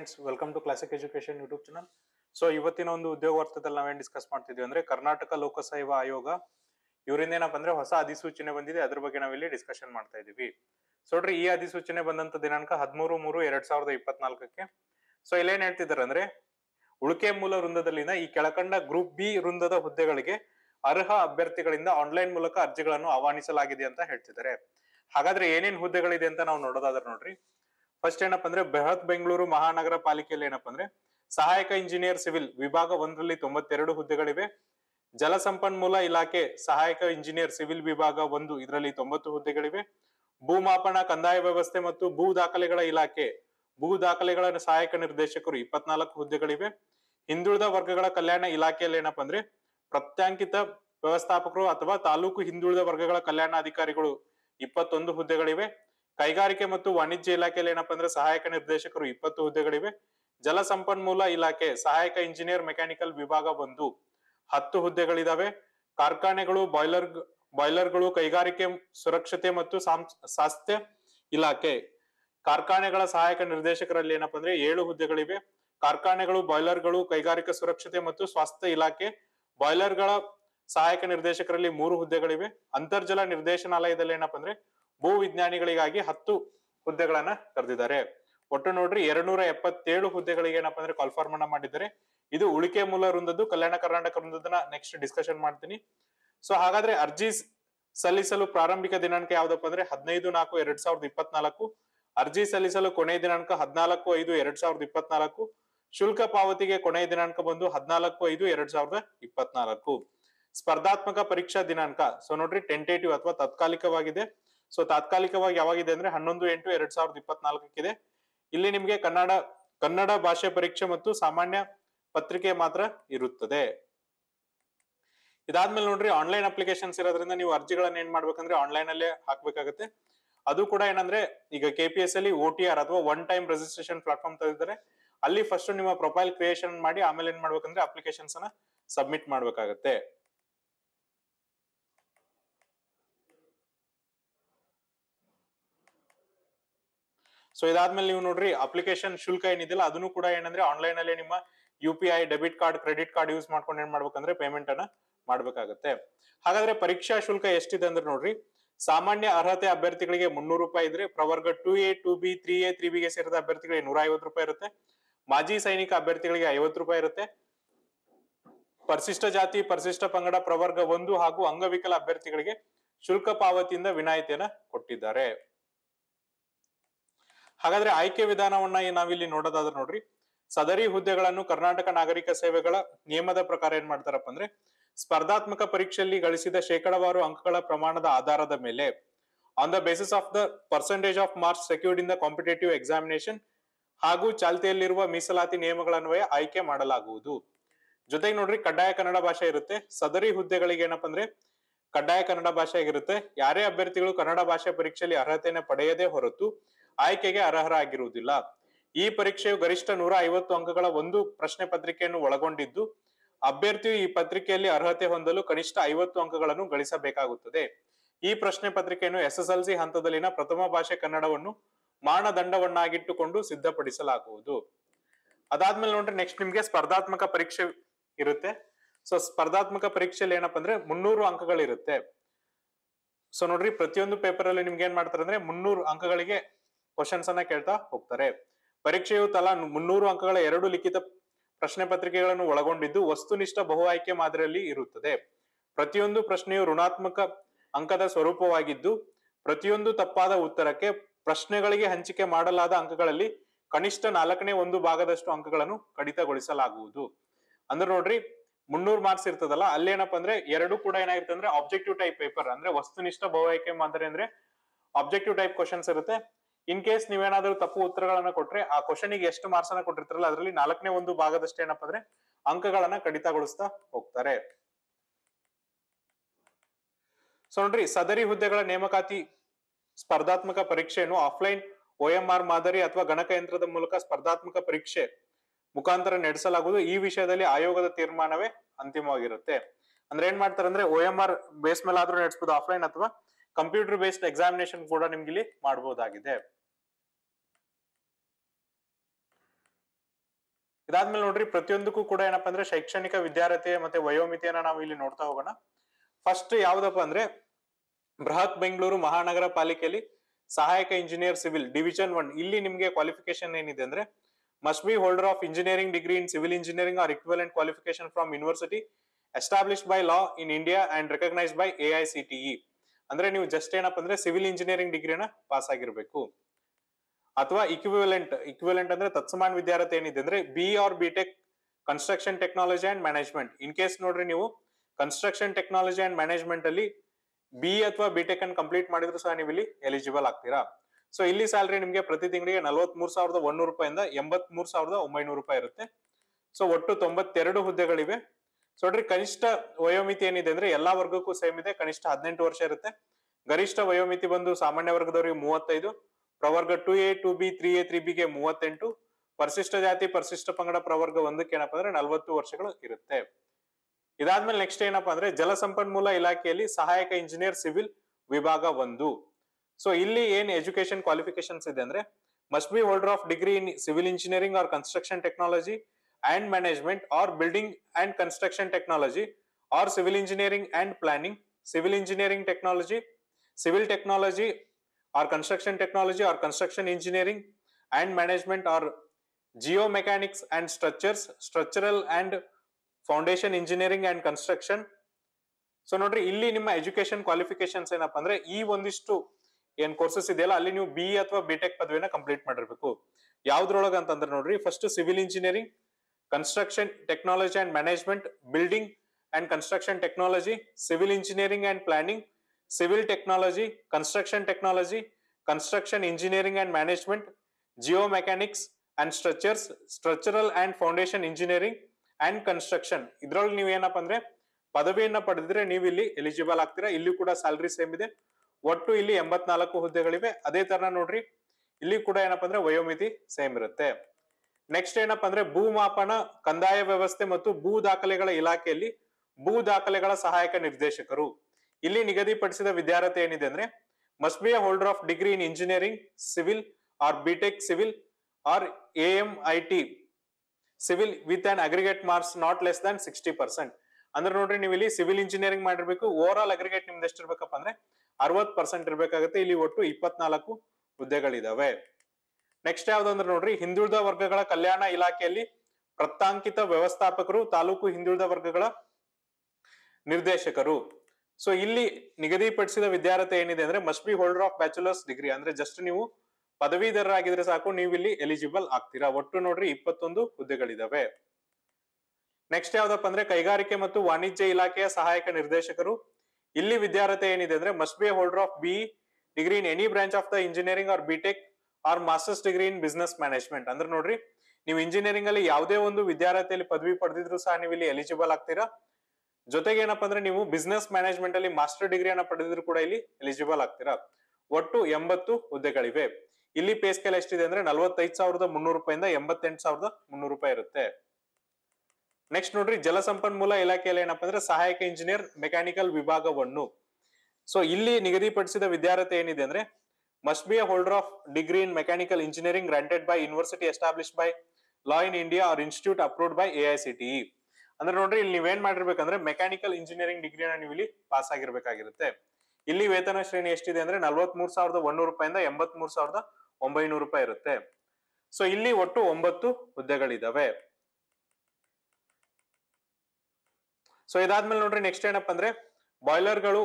Friends welcome to classic education YouTube channel so ಇವತ್ತಿನ ಒಂದು ಉದ್ಯೋಗ ವಾರ್ತದಲ್ಲಿ ನಾವೇನ್ ಡಿಸ್ಕಸ್ ಮಾಡ್ತಿದ್ವಿ ಅಂದ್ರೆ ಕರ್ನಾಟಕ ಲೋಕಸೇವಾ ಆಯೋಗ ಇವರಿಂದ ಏನಪ್ಪ ಅಂದ್ರೆ ಹೊಸ ಅಧಿಸೂಚನೆ ಬಂದಿದೆ ಅದ್ರ ಬಗ್ಗೆ ನಾವಿಲ್ಲಿ ಡಿಸ್ಕಷನ್ ಮಾಡ್ತಾ ಇದೀವಿ ಸೊಡ್ರಿ ಈ ಅಧಿಸೂಚನೆ ಬಂದಂತ ದಿನಾಂಕ ಹದಿಮೂರು ಮೂರು ಎರಡ್ ಸಾವಿರದ ಇಪ್ಪತ್ನಾಲ್ಕಕ್ಕೆ ಸೊ ಇಲ್ಲೇನ್ ಹೇಳ್ತಿದ್ದಾರೆ ಅಂದ್ರೆ ಉಳಿಕೆ ಮೂಲ ವೃಂದದಲ್ಲಿನ ಈ ಕೆಳಕಂಡ ಗ್ರೂಪ್ ಬಿ ವೃಂದದ ಹುದ್ದೆಗಳಿಗೆ ಅರ್ಹ ಅಭ್ಯರ್ಥಿಗಳಿಂದ ಆನ್ಲೈನ್ ಮೂಲಕ ಅರ್ಜಿಗಳನ್ನು ಆಹ್ವಾನಿಸಲಾಗಿದೆ ಅಂತ ಹೇಳ್ತಿದ್ದಾರೆ ಹಾಗಾದ್ರೆ ಏನೇನ್ ಹುದ್ದೆಗಳಿದೆ ಅಂತ ನಾವು ನೋಡೋದಾದ್ರೆ ನೋಡ್ರಿ ಫಸ್ಟ್ ಏನಪ್ಪ ಅಂದ್ರೆ ಬೃಹತ್ ಬೆಂಗಳೂರು ಮಹಾನಗರ ಪಾಲಿಕೆಯಲ್ಲಿ ಏನಪ್ಪ ಅಂದ್ರೆ ಸಹಾಯಕ ಇಂಜಿನಿಯರ್ ಸಿವಿಲ್ ವಿಭಾಗ ಒಂದರಲ್ಲಿ ತೊಂಬತ್ತೆರಡು ಹುದ್ದೆಗಳಿವೆ ಜಲಸಂಪನ್ಮೂಲ ಇಲಾಖೆ ಸಹಾಯಕ ಇಂಜಿನಿಯರ್ ಸಿವಿಲ್ ವಿಭಾಗ ಒಂದು ಇದರಲ್ಲಿ ತೊಂಬತ್ತು ಹುದ್ದೆಗಳಿವೆ ಭೂಮಾಪನ ಕಂದಾಯ ವ್ಯವಸ್ಥೆ ಮತ್ತು ಭೂ ದಾಖಲೆಗಳ ಇಲಾಖೆ ಭೂ ದಾಖಲೆಗಳ ಸಹಾಯಕ ನಿರ್ದೇಶಕರು ಇಪ್ಪತ್ನಾಲ್ಕು ಹುದ್ದೆಗಳಿವೆ ಹಿಂದುಳಿದ ವರ್ಗಗಳ ಕಲ್ಯಾಣ ಇಲಾಖೆಯಲ್ಲಿ ಏನಪ್ಪಾ ಅಂದ್ರೆ ಪ್ರತ್ಯಾಂಕಿತ ವ್ಯವಸ್ಥಾಪಕರು ಅಥವಾ ತಾಲೂಕು ಹಿಂದುಳಿದ ವರ್ಗಗಳ ಕಲ್ಯಾಣ ಅಧಿಕಾರಿಗಳು ಇಪ್ಪತ್ತೊಂದು ಹುದ್ದೆಗಳಿವೆ ಕೈಗಾರಿಕೆ ಮತ್ತು ವಾಣಿಜ್ಯ ಇಲಾಖೆಯಲ್ಲಿ ಏನಪ್ಪಾ ಅಂದ್ರೆ ಸಹಾಯಕ ನಿರ್ದೇಶಕರು ಇಪ್ಪತ್ತು ಹುದ್ದೆಗಳಿವೆ ಜಲಸಂಪನ್ಮೂಲ ಇಲಾಖೆ ಸಹಾಯಕ ಇಂಜಿನಿಯರ್ ಮೆಕ್ಯಾನಿಕಲ್ ವಿಭಾಗ ಒಂದು ಹತ್ತು ಹುದ್ದೆಗಳಿದಾವೆ ಕಾರ್ಖಾನೆಗಳು ಬಾಯ್ಲರ್ ಬಾಯ್ಲರ್ಗಳು ಕೈಗಾರಿಕೆ ಸುರಕ್ಷತೆ ಮತ್ತು ಸ್ವಾಸ್ಥ್ಯ ಇಲಾಖೆ ಕಾರ್ಖಾನೆಗಳ ಸಹಾಯಕ ನಿರ್ದೇಶಕರಲ್ಲಿ ಏನಪ್ಪಾ ಅಂದ್ರೆ ಏಳು ಹುದ್ದೆಗಳಿವೆ ಕಾರ್ಖಾನೆಗಳು ಬಾಯ್ಲರ್ಗಳು ಕೈಗಾರಿಕಾ ಸುರಕ್ಷತೆ ಮತ್ತು ಸ್ವಾಸ್ಥ್ಯ ಇಲಾಖೆ ಬಾಯ್ಲರ್ಗಳ ಸಹಾಯಕ ನಿರ್ದೇಶಕರಲ್ಲಿ ಮೂರು ಹುದ್ದೆಗಳಿವೆ ಅಂತರ್ಜಲ ನಿರ್ದೇಶನಾಲಯದಲ್ಲಿ ಏನಪ್ಪಾ ಅಂದ್ರೆ ಭೂ ವಿಜ್ಞಾನಿಗಳಿಗಾಗಿ ಹತ್ತು ಹುದ್ದೆಗಳನ್ನ ಕರೆದಿದ್ದಾರೆ ಒಟ್ಟು ನೋಡ್ರಿ ಎರಡ್ನೂರ ಎಪ್ಪತ್ತೇಳು ಹುದ್ದೆಗಳಿಗೆ ಏನಪ್ಪ ಅಂದ್ರೆ ಕಾಲ್ಫಾರ್ಮ್ ಅನ್ನ ಮಾಡಿದ್ದಾರೆ ಇದು ಉಳಿಕೆ ಮೂಲ ವೃಂದದ್ದು ಕಲ್ಯಾಣ ಕರ್ನಾಟಕ ವೃಂದದನ್ನ ನೆಕ್ಸ್ಟ್ ಡಿಸ್ಕಷನ್ ಮಾಡ್ತೀನಿ ಸೊ ಹಾಗಾದ್ರೆ ಅರ್ಜಿ ಸಲ್ಲಿಸಲು ಪ್ರಾರಂಭಿಕ ದಿನಾಂಕ ಯಾವ್ದಪ್ಪ ಅಂದ್ರೆ ಹದಿನೈದು ನಾಲ್ಕು ಎರಡ್ ಸಾವಿರದ ಇಪ್ಪತ್ನಾಲ್ಕು ಅರ್ಜಿ ಸಲ್ಲಿಸಲು ಕೊನೆಯ ದಿನಾಂಕ ಹದಿನಾಲ್ಕು ಐದು ಎರಡ್ ಸಾವಿರದ ಇಪ್ಪತ್ನಾಲ್ಕು ಶುಲ್ಕ ಪಾವತಿಗೆ ಕೊನೆಯ ದಿನಾಂಕ ಬಂದು ಹದಿನಾಲ್ಕು ಐದು ಎರಡ್ ಸಾವಿರದ ಇಪ್ಪತ್ನಾಲ್ಕು ಸ್ಪರ್ಧಾತ್ಮಕ ಪರೀಕ್ಷಾ ದಿನಾಂಕ ಸೊ ನೋಡ್ರಿ ಟೆಂಟೇಟಿವ್ ಅಥವಾ ತಾತ್ಕಾಲಿಕವಾಗಿದೆ ಸೊ ತಾತ್ಕಾಲಿಕವಾಗಿ ಯಾವಾಗಿದೆ ಅಂದ್ರೆ ಹನ್ನೊಂದು ಎಂಟು ಎರಡ್ ಸಾವಿರದ ಇಪ್ಪತ್ನಾಲ್ಕಕ್ಕಿದೆ ಇಲ್ಲಿ ನಿಮಗೆ ಕನ್ನಡ ಕನ್ನಡ ಭಾಷೆ ಪರೀಕ್ಷೆ ಮತ್ತು ಸಾಮಾನ್ಯ ಪತ್ರಿಕೆ ಮಾತ್ರ ಇರುತ್ತದೆ ಇದಾದ್ಮೇಲೆ ನೋಡ್ರಿ ಆನ್ಲೈನ್ ಅಪ್ಲಿಕೇಶನ್ಸ್ ಇರೋದ್ರಿಂದ ನೀವು ಅರ್ಜಿಗಳನ್ನ ಏನ್ ಮಾಡ್ಬೇಕಂದ್ರೆ ಆನ್ಲೈನ್ ಅಲ್ಲೇ ಹಾಕ್ಬೇಕಾಗತ್ತೆ ಅದು ಕೂಡ ಏನಂದ್ರೆ ಈಗ ಕೆ ಪಿ ಎಸ್ ಅಲ್ಲಿ ಒ ಟಿ ಆರ್ ಅಥವಾ ಒನ್ ಟೈಮ್ ರಿಜಿಸ್ಟ್ರೇಷನ್ ಪ್ಲಾಟ್ಫಾರ್ಮ್ ತೆಗೆದಿದ್ದಾರೆ ಅಲ್ಲಿ ಫಸ್ಟ್ ನಿಮ್ಮ ಪ್ರೊಫೈಲ್ ಕ್ರಿಯೇಷನ್ ಮಾಡಿ ಆಮೇಲೆ ಏನ್ ಮಾಡ್ಬೇಕಂದ್ರೆ ಅಪ್ಲಿಕೇಶನ್ಸ್ ಅನ್ನ ಸಬ್ಮಿಟ್ ಮಾಡ್ಬೇಕಾಗತ್ತೆ ಸೊ ಇದಾದ್ಮೇಲೆ ನೀವು ನೋಡ್ರಿ ಅಪ್ಲಿಕೇಶನ್ ಶುಲ್ಕ ಏನಿದೆಯಲ್ಲ ಅದನ್ನು ಕೂಡ ಏನಂದ್ರೆ ಆನ್ಲೈನ್ ಅಲ್ಲಿ ನಿಮ್ಮ U P I debit card credit card use ಮಾಡ್ಕೊಂಡು ಏನ್ ಮಾಡ್ಬೇಕಂದ್ರೆ ಪೇಮೆಂಟ್ ಅನ್ನ ಮಾಡ್ಬೇಕಾಗತ್ತೆ ಹಾಗಾದ್ರೆ ಪರೀಕ್ಷಾ ಶುಲ್ಕ ಎಷ್ಟಿದೆ ಅಂದ್ರೆ ನೋಡ್ರಿ ಸಾಮಾನ್ಯ ಅರ್ಹತೆ ಅಭ್ಯರ್ಥಿಗಳಿಗೆ ಮುನ್ನೂರು ರೂಪಾಯಿ ಇದ್ರೆ ಪ್ರವರ್ಗ two A two B three A three ಬಿಗೆ ಸೇರಿದ ಅಭ್ಯರ್ಥಿಗಳಿಗೆ ನೂರ ಐವತ್ತು ರೂಪಾಯಿ ಇರುತ್ತೆ ಮಾಜಿ ಸೈನಿಕ ಅಭ್ಯರ್ಥಿಗಳಿಗೆ ಐವತ್ತು ರೂಪಾಯಿ ಇರುತ್ತೆ ಪರಿಶಿಷ್ಟ ಜಾತಿ ಪರಿಶಿಷ್ಟ ಪಂಗಡ ಪ್ರವರ್ಗ ಒಂದು ಹಾಗೂ ಅಂಗವಿಕಲ ಅಭ್ಯರ್ಥಿಗಳಿಗೆ ಶುಲ್ಕ ಪಾವತಿಯಿಂದ ವಿನಾಯಿತಿಯನ್ನ ಕೊಟ್ಟಿದ್ದಾರೆ ಹಾಗಾದ್ರೆ ಆಯ್ಕೆ ವಿಧಾನವನ್ನ ನಾವಿಲ್ಲಿ ನೋಡೋದಾದ್ರೆ ನೋಡ್ರಿ ಸದರಿ ಹುದ್ದೆಗಳನ್ನು ಕರ್ನಾಟಕ ನಾಗರಿಕ ಸೇವೆಗಳ ನಿಯಮದ ಪ್ರಕಾರ ಏನ್ ಮಾಡ್ತಾರಪ್ಪ ಅಂದ್ರೆ ಸ್ಪರ್ಧಾತ್ಮಕ ಪರೀಕ್ಷೆಯಲ್ಲಿ ಗಳಿಸಿದ ಶೇಕಡವಾರು ಅಂಕಗಳ ಪ್ರಮಾಣದ ಆಧಾರದ ಮೇಲೆ on the basis of the percentage of marks secured in the competitive examination ಹಾಗೂ ಚಾಲ್ತಿಯಲ್ಲಿರುವ ಮೀಸಲಾತಿ ನಿಯಮಗಳನ್ವಯ ಆಯ್ಕೆ ಮಾಡಲಾಗುವುದು ಜೊತೆಗೆ ನೋಡ್ರಿ ಕಡ್ಡಾಯ ಕನ್ನಡ ಭಾಷೆ ಇರುತ್ತೆ ಸದರಿ ಹುದ್ದೆಗಳಿಗೆ ಏನಪ್ಪಾ ಅಂದ್ರೆ ಕಡ್ಡಾಯ ಕನ್ನಡ ಭಾಷೆ ಆಗಿರುತ್ತೆ ಯಾರೇ ಅಭ್ಯರ್ಥಿಗಳು ಕನ್ನಡ ಭಾಷೆ ಪರೀಕ್ಷೆಯಲ್ಲಿ ಅರ್ಹತೆಯನ್ನು ಪಡೆಯದೇ ಹೊರತು ಆಯ್ಕೆಗೆ ಅರ್ಹರಾಗಿರುವುದಿಲ್ಲ ಈ ಪರೀಕ್ಷೆಯು ಗರಿಷ್ಠ ನೂರ ಐವತ್ತು ಅಂಕಗಳ ಒಂದು ಪ್ರಶ್ನೆ ಪತ್ರಿಕೆಯನ್ನು ಒಳಗೊಂಡಿದ್ದು ಅಭ್ಯರ್ಥಿಯು ಈ ಪತ್ರಿಕೆಯಲ್ಲಿ ಅರ್ಹತೆ ಹೊಂದಲು ಕನಿಷ್ಠ ಐವತ್ತು ಅಂಕಗಳನ್ನು ಗಳಿಸಬೇಕಾಗುತ್ತದೆ ಈ ಪ್ರಶ್ನೆ ಪತ್ರಿಕೆಯನ್ನು ಎಸ್ಎಸ್ಎಲ್ಸಿ ಹಂತದಲ್ಲಿನ ಪ್ರಥಮ ಭಾಷೆ ಕನ್ನಡವನ್ನು ಮಾನದಂಡವನ್ನಾಗಿಟ್ಟುಕೊಂಡು ಸಿದ್ಧಪಡಿಸಲಾಗುವುದು ಅದಾದ್ಮೇಲೆ ನೋಡ್ರಿ ನೆಕ್ಸ್ಟ್ ನಿಮ್ಗೆ ಸ್ಪರ್ಧಾತ್ಮಕ ಪರೀಕ್ಷೆ ಇರುತ್ತೆ ಸೊ ಸ್ಪರ್ಧಾತ್ಮಕ ಪರೀಕ್ಷೆಯಲ್ಲಿ ಏನಪ್ಪಾ ಅಂದ್ರೆ ಮುನ್ನೂರು ಅಂಕಗಳಿರುತ್ತೆ ಸೊ ನೋಡ್ರಿ ಪ್ರತಿಯೊಂದು ಪೇಪರ್ ಅಲ್ಲಿ ನಿಮ್ಗೆ ಏನ್ ಮಾಡ್ತಾರೆ ಅಂದ್ರೆ ಮುನ್ನೂರು ಅಂಕಗಳಿಗೆ ಕ್ವಶನ್ಸ್ ಅನ್ನ ಕೇಳ್ತಾ ಹೋಗ್ತಾರೆ ಪರೀಕ್ಷೆಯು ತಲಾ ಮುನ್ನೂರು ಅಂಕಗಳ ಎರಡು ಲಿಖಿತ ಪ್ರಶ್ನೆ ಪತ್ರಿಕೆಗಳನ್ನು ಒಳಗೊಂಡಿದ್ದು ವಸ್ತುನಿಷ್ಠ ಬಹು ಆಯ್ಕೆ ಮಾದರಿಯಲ್ಲಿ ಇರುತ್ತದೆ ಪ್ರತಿಯೊಂದು ಪ್ರಶ್ನೆಯು ಋಣಾತ್ಮಕ ಅಂಕದ ಸ್ವರೂಪವಾಗಿದ್ದು ಪ್ರತಿಯೊಂದು ತಪ್ಪಾದ ಉತ್ತರಕ್ಕೆ ಪ್ರಶ್ನೆಗಳಿಗೆ ಹಂಚಿಕೆ ಮಾಡಲಾದ ಅಂಕಗಳಲ್ಲಿ ಕನಿಷ್ಠ ನಾಲ್ಕನೇ ಒಂದು ಭಾಗದಷ್ಟು ಅಂಕಗಳನ್ನು ಕಡಿತಗೊಳಿಸಲಾಗುವುದು ಅಂದ್ರೆ ನೋಡ್ರಿ ಮುನ್ನೂರು ಮಾರ್ಕ್ಸ್ ಇರ್ತದಲ್ಲ ಅಲ್ಲೇನಪ್ಪ ಅಂದ್ರೆ ಎರಡು ಕೂಡ ಏನಾಗಿರುತ್ತೆ ಅಂದ್ರೆ ಆಬ್ಜೆಕ್ಟಿವ್ ಟೈಪ್ ಪೇಪರ್ ಅಂದ್ರೆ ವಸ್ತುನಿಷ್ಠ ಬಹು ಆಯ್ಕೆ ಮಾದರಿ ಅಂದ್ರೆ ಆಬ್ಜೆಕ್ಟಿವ್ ಟೈಪ್ ಕ್ವಶನ್ಸ್ ಇರುತ್ತೆ ಇನ್ ಕೇಸ್ ನೀವೇನಾದ್ರೂ ತಪ್ಪು ಉತ್ತರಗಳನ್ನ ಕೊಟ್ರೆ ಆ ಕ್ವಶನ್ ಗೆ ಎಷ್ಟು ಮಾರ್ಕ್ಸ್ ಅನ್ನ ಕೊಟ್ಟಿರ್ತಾರಲ್ಲ ಅದರಲ್ಲಿ ನಾಲ್ಕನೇ ಒಂದು ಭಾಗದಷ್ಟು ಏನಪ್ಪಾ ಅಂದ್ರೆ ಅಂಕಗಳನ್ನ ಕಡಿತಗೊಳಿಸ್ತಾ ಹೋಗ್ತಾರೆ ಸೊ ನೋಡ್ರಿ ಸದರಿ ಹುದ್ದೆಗಳ ನೇಮಕಾತಿ ಸ್ಪರ್ಧಾತ್ಮಕ ಪರೀಕ್ಷೆಯನ್ನು ಆಫ್ಲೈನ್ ಓಎಂಆರ್ ಮಾದರಿ ಅಥವಾ ಗಣಕಯಂತ್ರದ ಮೂಲಕ ಸ್ಪರ್ಧಾತ್ಮಕ ಪರೀಕ್ಷೆ ಮುಖಾಂತರ ನಡೆಸಲಾಗುವುದು ಈ ವಿಷಯದಲ್ಲಿ ಆಯೋಗದ ತೀರ್ಮಾನವೇ ಅಂತಿಮವಾಗಿರುತ್ತೆ ಅಂದ್ರೆ ಏನ್ ಮಾಡ್ತಾರೆ ಅಂದ್ರೆ ಆರ್ ಬೇಸ್ ಮೇಲಾದ್ರೂ ನಡೆಸಬಹುದು ಆಫ್ಲೈನ್ ಅಥವಾ ಕಂಪ್ಯೂಟರ್ ಬೇಸ್ಡ್ ಎಕ್ಸಾಮಿನೇಷನ್ ಕೂಡ ನಿಮ್ಗೆ ಇಲ್ಲಿ ಮಾಡಬಹುದಾಗಿದೆ ಇದಾದ್ಮೇಲೆ ನೋಡ್ರಿ ಪ್ರತಿಯೊಂದಕ್ಕೂ ಕೂಡ ಏನಪ್ಪಾ ಅಂದ್ರೆ ಶೈಕ್ಷಣಿಕ ವಿದ್ಯಾರ್ಥಿ ಮತ್ತೆ ವಯೋಮಿತಿಯನ್ನ ನಾವು ಇಲ್ಲಿ ನೋಡ್ತಾ ಹೋಗೋಣ ಫಸ್ಟ್ ಯಾವ್ದಪ್ಪ ಅಂದ್ರೆ ಬೃಹತ್ ಬೆಂಗಳೂರು ಮಹಾನಗರ ಪಾಲಿಕೆಯಲ್ಲಿ ಸಹಾಯಕ ಇಂಜಿನಿಯರ್ ಸಿವಿಲ್ ಡಿವಿಷನ್ ಒನ್ ಇಲ್ಲಿ ನಿಮಗೆ ಕ್ವಾಲಿಫಿಕೇಶನ್ ಏನಿದೆ ಅಂದ್ರೆ must be holder of engineering degree in civil engineering or equivalent qualification from university establish by law in India and recognise by E ಅಂದ್ರೆ ನೀವು ಜಸ್ಟ್ ಏನಪ್ಪ ಅಂದ್ರೆ ಸಿವಿಲ್ ಇಂಜಿನಿಯರಿಂಗ್ ಡಿಗ್ರಿನ ಪಾಸ್ ಆಗಿರ್ಬೇಕು ಅಥವಾ ಇಕ್ವಿವಲೆಂಟ್ ಇಕ್ವಿವಲೆಂಟ್ ಅಂದ್ರೆ ತತ್ಸಮಾನ್ ವಿದ್ಯಾರ್ಥಿ ಏನಿದೆ ಅಂದ್ರೆ B or B tech construction technology and management in case ನೋಡ್ರಿ ನೀವು ಕನ್ಸ್ಟ್ರಕ್ಷನ್ ಟೆಕ್ನಾಲಜಿ ಅಂಡ್ ಮ್ಯಾನೇಜ್ಮೆಂಟ್ ಅಲ್ಲಿ ಬಿ ಅಥವಾ ಬಿ ಟೆಕ್ ಅನ್ನು ಕಂಪ್ಲೀಟ್ ಮಾಡಿದ್ರು ಸಹ ನೀವು ಇಲ್ಲಿ ಎಲಿಜಿಬಲ್ ಆಗ್ತೀರಾ ಸೊ ಇಲ್ಲಿ ಸ್ಯಾಲ್ರಿ ನಿಮಗೆ ಪ್ರತಿ ತಿಂಗಳಿಗೆ ನಲವತ್ತ್ ಮೂರ್ ಸಾವಿರದ ಒಂದೂರು ರೂಪಾಯಿಂದ ಎಂಬತ್ ಮೂರ್ ಸಾವಿರದ ಒಂಬೈನೂರು ರೂಪಾಯಿ ಇರುತ್ತೆ ಸೊ ಒಟ್ಟು ತೊಂಬತ್ತೆರಡು ಹುದ್ದೆಗಳಿವೆ ಸೊ ನೋಡ್ರಿ ಕನಿಷ್ಠ ವಯೋಮಿತಿ ಏನಿದೆ ಅಂದ್ರೆ ಎಲ್ಲಾ ವರ್ಗಕ್ಕೂ ಸೇಮ್ ಇದೆ ಕನಿಷ್ಠ ಹದಿನೆಂಟು ವರ್ಷ ಇರುತ್ತೆ ಗರಿಷ್ಠ ವಯೋಮಿತಿ ಬಂದು ಸಾಮಾನ್ಯ ವರ್ಗದವರಿಗೆ ಮೂವತ್ತೈದು ಪ್ರವರ್ಗ two A two B three A three B ಗೆ ಮೂವತ್ತೆಂಟು ಪರಿಶಿಷ್ಟ ಜಾತಿ ಪರಿಶಿಷ್ಟ ಪಂಗಡ ಪ್ರವರ್ಗ ಒಂದಕ್ಕೆ ಏನಪ್ಪಾ ಅಂದ್ರೆ ನಲವತ್ತು ವರ್ಷಗಳು ಇರುತ್ತೆ ಇದಾದ್ಮೇಲೆ ನೆಕ್ಸ್ಟ್ ಏನಪ್ಪಾ ಅಂದ್ರೆ ಜಲಸಂಪನ್ಮೂಲ ಇಲಾಖೆಯಲ್ಲಿ ಸಹಾಯಕ ಇಂಜಿನಿಯರ್ ಸಿವಿಲ್ ವಿಭಾಗ ಒಂದು ಸೊ ಇಲ್ಲಿ ಏನ್ ಎಜುಕೇಶನ್ ಕ್ವಾಲಿಫಿಕೇಶನ್ಸ್ ಇದೆ ಅಂದ್ರೆ must be holder of degree in civil engineering or construction technology and management or building and construction technology or civil engineering and planning civil engineering technology civil technology or construction technology or construction engineering and management or geomechanics and structures, structural and foundation engineering and construction. So, only in my education qualifications in a pandre, e one two. to in courses idela, alli new B atwa B tech padwena complete matter piku. Yaudrola gantandar first civil engineering, construction technology and management, building and construction technology, civil engineering and planning, civil technology construction technology construction engineering management management mechanics and structures structural and foundation engineering and construction. ಇದರಲ್ಲಿ ನೀವು ಏನಪ್ಪ ಅಂದ್ರೆ ಪದವಿಯನ್ನ ಪಡೆದಿದ್ರೆ ನೀವು ಇಲ್ಲಿ eligible ಆಗ್ತೀರಾ ಇಲ್ಲಿ ಕೂಡ salary same ಇದೆ ಒಟ್ಟು ಇಲ್ಲಿ ಎಂಬತ್ನಾಲ್ಕು ಹುದ್ದೆಗಳಿವೆ ಅದೇ ತರ ನೋಡ್ರಿ ಇಲ್ಲಿ ಕೂಡ ಏನಪ್ಪ ಅಂದ್ರೆ ವಯೋಮಿತಿ ಸೇಮ್ ಇರುತ್ತೆ ನೆಕ್ಸ್ಟ್ ಏನಪ್ಪ ಅಂದ್ರೆ ಭೂಮಾಪನ ಕಂದಾಯ ವ್ಯವಸ್ಥೆ ಮತ್ತು ಭೂ ದಾಖಲೆಗಳ ಇಲಾಖೆಯಲ್ಲಿ ಭೂ ದಾಖಲೆಗಳ ಸಹಾಯಕ ನಿರ್ದೇಶಕರು ಇಲ್ಲಿ ನಿಗದಿಪಡಿಸಿದ ವಿದ್ಯಾರ್ಥಿ ಏನಿದೆ ಅಂದ್ರೆ must be a holder of degree in engineering civil or BTech civil or A M I T civil with an aggregate marks not less than sixty percent ಅಂದ್ರೆ ನೋಡ್ರಿ ನೀವು ಇಲ್ಲಿ ಸಿವಿಲ್ ಇಂಜಿನಿಯರಿಂಗ್ ಮಾಡಿರ್ಬೇಕು ಓವರ್ ಆಲ್ ಅಗ್ರಿಗೇಟ್ ನಿಮ್ದು ಎಷ್ಟು ಇರ್ಬೇಕಪ್ಪ ಅಂದ್ರೆ ಅರವತ್ percent ಇರ್ಬೇಕಾಗುತ್ತೆ ಇಲ್ಲಿ ಒಟ್ಟು ಇಪ್ಪತ್ನಾಲ್ಕು ಹುದ್ದೆಗಳಿದಾವೆ ನೆಕ್ಸ್ಟ್ ಯಾವ್ದಂದ್ರೆ ನೋಡ್ರಿ ಹಿಂದುಳಿದ ವರ್ಗಗಳ ಕಲ್ಯಾಣ ಇಲಾಖೆಯಲ್ಲಿ ಪ್ರತ್ತಾಂಕಿತ ವ್ಯವಸ್ಥಾಪಕರು ತಾಲೂಕು ಹಿಂದುಳಿದ ವರ್ಗಗಳ ನಿರ್ದೇಶಕರು ಸೊ ಇಲ್ಲಿ ನಿಗದಿಪಡಿಸಿದ ವಿದ್ಯಾರ್ಥಿ ಏನಿದೆ ಅಂದ್ರೆ must be holder of bachelor's degree ಅಂದ್ರೆ ಜಸ್ಟ್ ನೀವು ಪದವೀಧರ ಆಗಿದ್ರೆ ಸಾಕು ನೀವು ಇಲ್ಲಿ ಎಲಿಜಿಬಲ್ ಆಗ್ತೀರಾ ಒಟ್ಟು ನೋಡ್ರಿ ಇಪ್ಪತ್ತೊಂದು ಹುದ್ದೆಗಳಿದಾವೆ ನೆಕ್ಸ್ಟ್ ಯಾವ್ದಪ್ಪ ಅಂದ್ರೆ ಕೈಗಾರಿಕೆ ಮತ್ತು ವಾಣಿಜ್ಯ ಇಲಾಖೆಯ ಸಹಾಯಕ ನಿರ್ದೇಶಕರು ಇಲ್ಲಿ ವಿದ್ಯಾರ್ಥಿ ಏನಿದೆ ಅಂದ್ರೆ must be holder of B degree in any branch of the engineering or BTech or master's degree in business management ಅಂದ್ರೆ ನೋಡ್ರಿ ನೀವು ಇಂಜಿನಿಯರಿಂಗ್ ಅಲ್ಲಿ ಯಾವುದೇ ಒಂದು ವಿದ್ಯಾರ್ಥಿಯಲ್ಲಿ ಪದವಿ ಪಡೆದಿದ್ರು ಸಹ ನೀವು ಇಲ್ಲಿ ಎಲಿಜಿಬಲ್ ಆಗ್ತೀರಾ ಜೊತೆಗೆ ಏನಪ್ಪಾ ಅಂದ್ರೆ ನೀವು ಬಿಸ್ನೆಸ್ ಮ್ಯಾನೇಜ್ಮೆಂಟ್ ಅಲ್ಲಿ ಮಾಸ್ಟರ್ ಡಿಗ್ರಿಯನ್ನ ಪಡೆದಿದ್ರು ಕೂಡ ಇಲ್ಲಿ ಎಲಿಜಿಬಲ್ ಆಗ್ತೀರಾ ಒಟ್ಟು ಎಂಬತ್ತು ಹುದ್ದೆಗಳಿವೆ ಇಲ್ಲಿ ಪೇ ಸ್ಕೇಲ್ ಎಷ್ಟಿದೆ ಅಂದ್ರೆ ನಲವತ್ತೈದು ಸಾವಿರದ ಮುನ್ನೂರು ರೂಪಾಯಿಂದ ಎಂಬತ್ತೆಂಟು ಸಾವಿರದ ಮುನ್ನೂರು ರೂಪಾಯಿ ಇರುತ್ತೆ ನೆಕ್ಸ್ಟ್ ನೋಡ್ರಿ ಜಲಸಂಪನ್ಮೂಲ ಇಲಾಖೆಯಲ್ಲಿ ಏನಪ್ಪಾ ಅಂದ್ರೆ ಸಹಾಯಕ ಇಂಜಿನಿಯರ್ ಮೆಕ್ಯಾನಿಕಲ್ ವಿಭಾಗವನ್ನು ಸೊ ಇಲ್ಲಿ ನಿಗದಿಪಡಿಸಿದ ವಿದ್ಯಾರ್ಥಿ ಏನಿದೆ ಅಂದ್ರೆ must be a holder of degree in mechanical engineering granted by university establish by law in India or institute approved by AICTE ಅಂದ್ರೆ ನೋಡ್ರಿ ಇಲ್ಲಿ ನೀವೇನ್ ಮಾಡಿರ್ಬೇಕಂದ್ರೆ ಮೆಕ್ಯಾನಿಕಲ್ ಇಂಜಿನಿಯರಿಂಗ್ ಡಿಗ್ರಿನ ನೀವು ಇಲ್ಲಿ ಪಾಸ್ ಆಗಿರ್ಬೇಕಾಗಿರುತ್ತೆ ಇಲ್ಲಿ ವೇತನ ಶ್ರೇಣಿ ಎಷ್ಟಿದೆ ಅಂದ್ರೆ ನಲ್ವತ್ ಮೂರ್ ಸಾವಿರದ ಒಂದೂರು ರೂಪಾಯಿಂದ ಎಂಬತ್ ಮೂರ್ ಸಾವಿರದ ಒಂಬೈನೂರು ರೂಪಾಯಿ ಇರುತ್ತೆ ಸೊ ಇಲ್ಲಿ ಒಟ್ಟು ಒಂಬತ್ತು ಹುದ್ದೆಗಳಿದಾವೆ ಸೊ ಇದಾದ್ಮೇಲೆ ನೋಡ್ರಿ ನೆಕ್ಸ್ಟ್ ಏನಪ್ಪ ಅಂದ್ರೆ ಬಾಯ್ಲರ್ಗಳು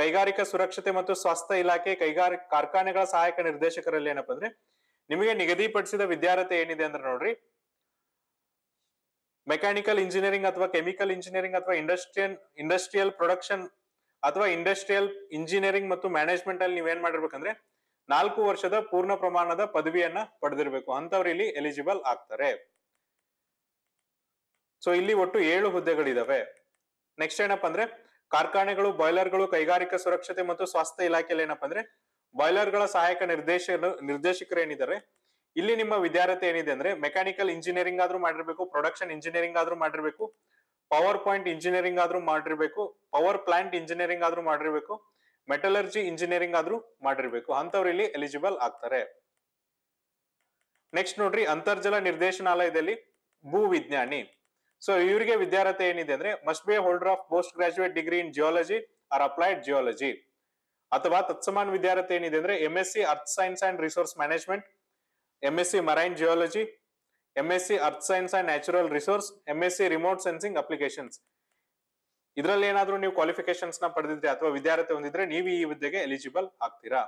ಕೈಗಾರಿಕಾ ಸುರಕ್ಷತೆ ಮತ್ತು ಸ್ವಾಸ್ಥ್ಯ ಇಲಾಖೆ ಕೈಗಾರಿಕಾ ಕಾರ್ಖಾನೆಗಳ ಸಹಾಯಕ ನಿರ್ದೇಶಕರಲ್ಲಿ ಏನಪ್ಪ ಅಂದ್ರೆ ನಿಮಗೆ ನಿಗದಿಪಡಿಸಿದ ವಿದ್ಯಾರ್ಥಿ ಏನಿದೆ ಅಂದ್ರೆ ನೋಡ್ರಿ ಮೆಕ್ಯಾನಿಕಲ್ ಇಂಜಿನಿಯರಿಂಗ್ ಅಥವಾ ಕೆಮಿಕಲ್ ಇಂಜಿನಿಯರಿಂಗ್ ಅಥವಾ ಇಂಡಸ್ಟ್ರಿಯಲ್ ಇಂಡಸ್ಟ್ರಿಯಲ್ ಪ್ರೊಡಕ್ಷನ್ ಅಥವಾ ಇಂಡಸ್ಟ್ರಿಯಲ್ ಇಂಜಿನಿಯರಿಂಗ್ ಮತ್ತು ಮ್ಯಾನೇಜ್ಮೆಂಟ್ ಅಲ್ಲಿ ನೀವೇನ್ ಮಾಡಿರ್ಬೇಕಂದ್ರೆ ನಾಲ್ಕು ವರ್ಷದ ಪೂರ್ಣ ಪ್ರಮಾಣದ ಪದವಿಯನ್ನ ಪಡೆದಿರಬೇಕು ಅಂತವ್ರು ಇಲ್ಲಿ ಎಲಿಜಿಬಲ್ ಆಗ್ತಾರೆ ಸೊ ಇಲ್ಲಿ ಒಟ್ಟು ಏಳು ಹುದ್ದೆಗಳಿದಾವೆ ನೆಕ್ಸ್ಟ್ ಏನಪ್ಪಾ ಅಂದ್ರೆ ಕಾರ್ಖಾನೆಗಳು ಬಾಯ್ಲರ್ಗಳು ಕೈಗಾರಿಕಾ ಸುರಕ್ಷತೆ ಮತ್ತು ಸ್ವಾಸ್ಥ್ಯ ಇಲಾಖೆಯಲ್ಲಿ ಏನಪ್ಪಾ ಅಂದ್ರೆ ಬಾಯ್ಲರ್ಗಳ ಸಹಾಯಕ ನಿರ್ದೇಶ ನಿರ್ದೇಶಕರು ಏನಿದ್ದಾರೆ ಇಲ್ಲಿ ನಿಮ್ಮ ವಿದ್ಯಾರ್ಥಿ ಏನಿದೆ ಅಂದ್ರೆ ಮೆಕ್ಯಾನಿಕಲ್ ಇಂಜಿನಿಯರಿಂಗ್ ಆದ್ರೂ ಮಾಡಿರ್ಬೇಕು ಪ್ರೊಡಕ್ಷನ್ ಇಂಜಿನಿಯರಿಂಗ್ ಆದ್ರೂ ಮಾಡಿರ್ಬೇಕು ಪವರ್ ಪಾಯಿಂಟ್ ಇಂಜಿನಿಯರಿಂಗ್ ಆದ್ರೂ ಮಾಡಿರ್ಬೇಕು ಪವರ್ ಪ್ಲಾಂಟ್ ಇಂಜಿನಿಯರಿಂಗ್ ಆದ್ರೂ ಮಾಡಿರ್ಬೇಕು ಮೆಟಲರ್ಜಿ ಇಂಜಿನಿಯರಿಂಗ್ ಆದ್ರೂ ಮಾಡಿರ್ಬೇಕು ಅಂತವ್ರು ಇಲ್ಲಿ ಎಲಿಜಿಬಲ್ ಆಗ್ತಾರೆ ನೆಕ್ಸ್ಟ್ ನೋಡ್ರಿ ಅಂತರ್ಜಲ ನಿರ್ದೇಶನಾಲಯದಲ್ಲಿ ಭೂ ವಿಜ್ಞಾನಿ ಸೊ ಇವರಿಗೆ ವಿದ್ಯಾರ್ಥಿ ಏನಿದೆ ಅಂದ್ರೆ must be holder of post graduate degree in geology or applied geology ಅಥವಾ ತತ್ಸಮಾನ ವಿದ್ಯಾರ್ಥಿ ಏನಿದೆ ಅಂದ್ರೆ MSc earth science and resource management MSc marine Geology, MSc earth science and natural resource MSc remote sensing applications ಇದರಲ್ಲಿ ಏನಾದರೂ ನೀವು ಕ್ವಾಲಿಫಿಕೇಶನ್ಸ್ ನ ಪಡೆದಿದ್ರೆ ಅಥವಾ ವಿದ್ಯಾರ್ಥಿ ಹೊಂದಿದ್ರೆ ನೀವು ಈ ಹುದ್ದೆಗೆ ಎಲಿಜಿಬಲ್ ಆಗ್ತೀರಾ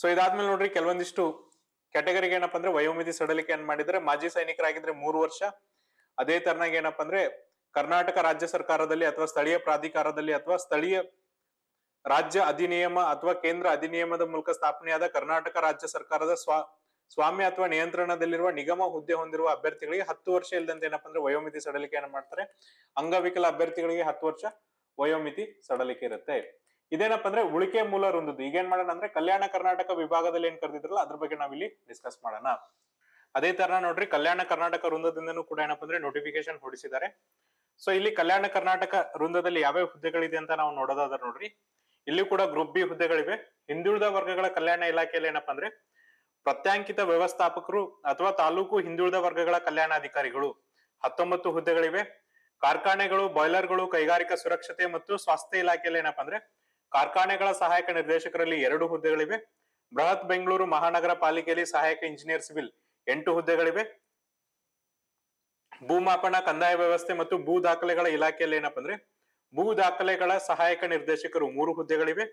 ಸೊ ಇದಾದ್ಮೇಲೆ ನೋಡ್ರಿ ಕೆಲವೊಂದಿಷ್ಟು ಕ್ಯಾಟಗರಿಗೆ ಏನಪ್ಪ ಅಂದ್ರೆ ವಯೋಮಿತಿ ಸಡಲಿಕೆ ಏನ್ ಮಾಡಿದ್ರೆ ಮಾಜಿ ಸೈನಿಕರಾಗಿದ್ರೆ ಮೂರು ವರ್ಷ ಅದೇ ತರನಾಗಿ ಏನಪ್ಪಾ ಅಂದ್ರೆ ಕರ್ನಾಟಕ ರಾಜ್ಯ ಸರ್ಕಾರದಲ್ಲಿ ಅಥವಾ ಸ್ಥಳೀಯ ಪ್ರಾಧಿಕಾರದಲ್ಲಿ ಅಥವಾ ಸ್ಥಳೀಯ ರಾಜ್ಯ ಅಧಿನಿಯಮ ಅಥವಾ ಕೇಂದ್ರ ಅಧಿನಿಯಮದ ಮೂಲಕ ಸ್ಥಾಪನೆಯಾದ ಕರ್ನಾಟಕ ರಾಜ್ಯ ಸರ್ಕಾರದ ಸ್ವಾ ಸ್ವಾಮ್ಯ ಅಥವಾ ನಿಯಂತ್ರಣದಲ್ಲಿರುವ ನಿಗಮ ಹುದ್ದೆ ಹೊಂದಿರುವ ಅಭ್ಯರ್ಥಿಗಳಿಗೆ ಹತ್ತು ವರ್ಷ ಇಲ್ಲದಂತೆ ಏನಪ್ಪ ಅಂದ್ರೆ ವಯೋಮಿತಿ ಸಡಲಿಕೆಯನ್ನು ಮಾಡ್ತಾರೆ ಅಂಗವಿಕಲ ಅಭ್ಯರ್ಥಿಗಳಿಗೆ ಹತ್ತು ವರ್ಷ ವಯೋಮಿತಿ ಸಡಲಿಕೆ ಇರುತ್ತೆ ಇದೇನಪ್ಪ ಅಂದ್ರೆ ಉಳಿಕೆ ಮೂಲ ರೊಂದದ್ದು ಈಗೇನ್ ಮಾಡೋಣ ಅಂದ್ರೆ ಕಲ್ಯಾಣ ಕರ್ನಾಟಕ ವಿಭಾಗದಲ್ಲಿ ಏನ್ ಕರೆದಿದ್ರಲ್ಲ ಅದ್ರ ಬಗ್ಗೆ ನಾವಿಲ್ಲಿ ಡಿಸ್ಕಸ್ ಮಾಡೋಣ ಅದೇ ತರ ನೋಡ್ರಿ ಕಲ್ಯಾಣ ಕರ್ನಾಟಕ ವೃಂದದಿಂದನೂ ಕೂಡ ಏನಪ್ಪ ಅಂದ್ರೆ ನೋಟಿಫಿಕೇಶನ್ ಹೊಡಿಸಿದ್ದಾರೆ ಸೊ ಇಲ್ಲಿ ಕಲ್ಯಾಣ ಕರ್ನಾಟಕ ವೃಂದದಲ್ಲಿ ಯಾವ್ಯಾವ ಹುದ್ದೆಗಳಿದೆ ಅಂತ ನಾವು ನೋಡೋದಾದ್ರೆ ನೋಡ್ರಿ ಇಲ್ಲಿ ಕೂಡ ಗ್ರೂಪ್ ಬಿ ಹುದ್ದೆಗಳಿವೆ ಹಿಂದುಳಿದ ವರ್ಗಗಳ ಕಲ್ಯಾಣ ಇಲಾಖೆಯಲ್ಲಿ ಏನಪ್ಪಾ ಅಂದ್ರೆ ಪ್ರತ್ಯಾಂಕಿತ ವ್ಯವಸ್ಥಾಪಕರು ಅಥವಾ ತಾಲೂಕು ಹಿಂದುಳಿದ ವರ್ಗಗಳ ಕಲ್ಯಾಣಾಧಿಕಾರಿಗಳು ಹತ್ತೊಂಬತ್ತು ಹುದ್ದೆಗಳಿವೆ ಕಾರ್ಖಾನೆಗಳು ಬಾಯ್ಲರ್ಗಳು ಕೈಗಾರಿಕಾ ಸುರಕ್ಷತೆ ಮತ್ತು ಸ್ವಾಸ್ಥ್ಯ ಇಲಾಖೆಯಲ್ಲಿ ಏನಪ್ಪಾ ಅಂದ್ರೆ ಕಾರ್ಖಾನೆಗಳ ಸಹಾಯಕ ನಿರ್ದೇಶಕರಲ್ಲಿ ಎರಡು ಹುದ್ದೆಗಳಿವೆ ಬೃಹತ್ ಬೆಂಗಳೂರು ಮಹಾನಗರ ಪಾಲಿಕೆಯಲ್ಲಿ ಸಹಾಯಕ ಇಂಜಿನಿಯರ್ ಸಿವಿಲ್ ಎಂಟು ಹುದ್ದೆಗಳಿವೆ ಭೂಮಾಪನ ಕಂದಾಯ ವ್ಯವಸ್ಥೆ ಮತ್ತು ಭೂ ದಾಖಲೆಗಳ ಇಲಾಖೆಯಲ್ಲಿ ಏನಪ್ಪಾ ಅಂದ್ರೆ ಭೂ ದಾಖಲೆಗಳ ಸಹಾಯಕ ನಿರ್ದೇಶಕರು ಮೂರು ಹುದ್ದೆಗಳಿವೆ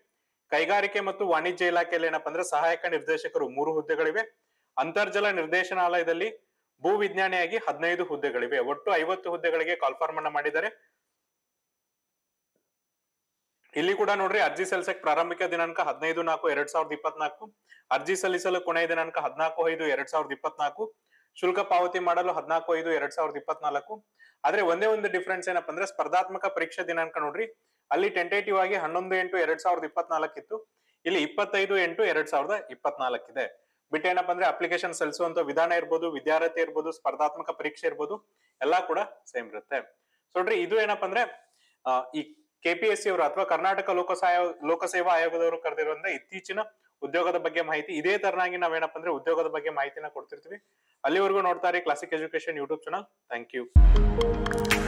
ಕೈಗಾರಿಕೆ ಮತ್ತು ವಾಣಿಜ್ಯ ಇಲಾಖೆಯಲ್ಲಿ ಏನಪ್ಪಾ ಅಂದ್ರೆ ಸಹಾಯಕ ನಿರ್ದೇಶಕರು ಮೂರು ಹುದ್ದೆಗಳಿವೆ ಅಂತರ್ಜಲ ನಿರ್ದೇಶನಾಲಯದಲ್ಲಿ ಭೂ ವಿಜ್ಞಾನಿಯಾಗಿ ಹದಿನೈದು ಹುದ್ದೆಗಳಿವೆ ಒಟ್ಟು ಐವತ್ತು ಹುದ್ದೆಗಳಿಗೆ ಕಾಲ್ಫಾರ್ಮ್ ಅನ್ನ ಮಾಡಿದ್ದಾರೆ ಇಲ್ಲಿ ಕೂಡ ನೋಡ್ರಿ ಅರ್ಜಿ ಸಲ್ಲಿಸಕ್ಕೆ ಪ್ರಾರಂಭಿಕ ದಿನಾಂಕ ಹದಿನೈದು ನಾಲ್ಕು ಎರಡ್ ಸಾವಿರದ ಇಪ್ಪತ್ನಾಲ್ಕು ಅರ್ಜಿ ಸಲ್ಲಿಸಲು ಕೊನೆಯ ದಿನಾಂಕ ಹದಿನಾಲ್ಕು ಐದು ಎರಡ್ ಸಾವಿರದ ಇಪ್ಪತ್ನಾಲ್ಕು ಶುಲ್ಕ ಪಾವತಿ ಮಾಡಲು ಹದಿನಾಲ್ಕು ಐದು ಎರಡ್ ಸಾವಿರದ ಇಪ್ಪತ್ನಾಲ್ಕು ಆದ್ರೆ ಒಂದೇ ಒಂದು ಡಿಫ್ರೆನ್ಸ್ ಏನಪ್ಪ ಅಂದ್ರೆ ಸ್ಪರ್ಧಾತ್ಮಕ ಪರೀಕ್ಷೆ ದಿನಾಂಕ ನೋಡ್ರಿ ಅಲ್ಲಿ ಟೆಂಟೇಟಿವ್ ಆಗಿ ಹನ್ನೊಂದು ಎಂಟು ಎರಡ್ ಸಾವಿರದ ಇಪ್ಪತ್ನಾಲ್ಕು ಇತ್ತು ಇಲ್ಲಿ ಇಪ್ಪತ್ತೈದು ಎಂಟು ಎರಡ್ ಸಾವಿರದ ಇಪ್ಪತ್ನಾಲ್ಕಿದೆ ಬಿಟ್ಟು ಏನಪ್ಪ ಅಂದ್ರೆ ಅಪ್ಲಿಕೇಶನ್ ಸಲ್ಲಿಸುವಂತ ವಿಧಾನ ಇರ್ಬೋದು ವಿದ್ಯಾರ್ಥಿ ಇರ್ಬೋದು ಸ್ಪರ್ಧಾತ್ಮಕ ಪರೀಕ್ಷೆ ಇರ್ಬೋದು ಎಲ್ಲಾ ಕೂಡ ಸೇಮ್ ಇರುತ್ತೆ ನೋಡ್ರಿ ಇದು ಏನಪ್ಪ ಅಂದ್ರೆ ಈ ಸಿ ಅವರು ಅಥವಾ ಕರ್ನಾಟಕ ಲೋಕಸಾಯ ಲೋಕಸೇವಾ ಆಯೋಗದವರು ಕರೆದಿರುವಂದ್ರೆ ಇತ್ತೀಚಿನ ಉದ್ಯೋಗದ ಬಗ್ಗೆ ಮಾಹಿತಿ ಇದೇ ತರನಾಗಿ ನಾವೇನಪ್ಪ ಅಂದ್ರೆ ಉದ್ಯೋಗದ ಬಗ್ಗೆ ಮಾಹಿತಿನ ಕೊಡ್ತಿರ್ತೀವಿ ಅಲ್ಲಿವರೆಗೂ ನೋಡ್ತಾರೆ classic education YouTube channel thank you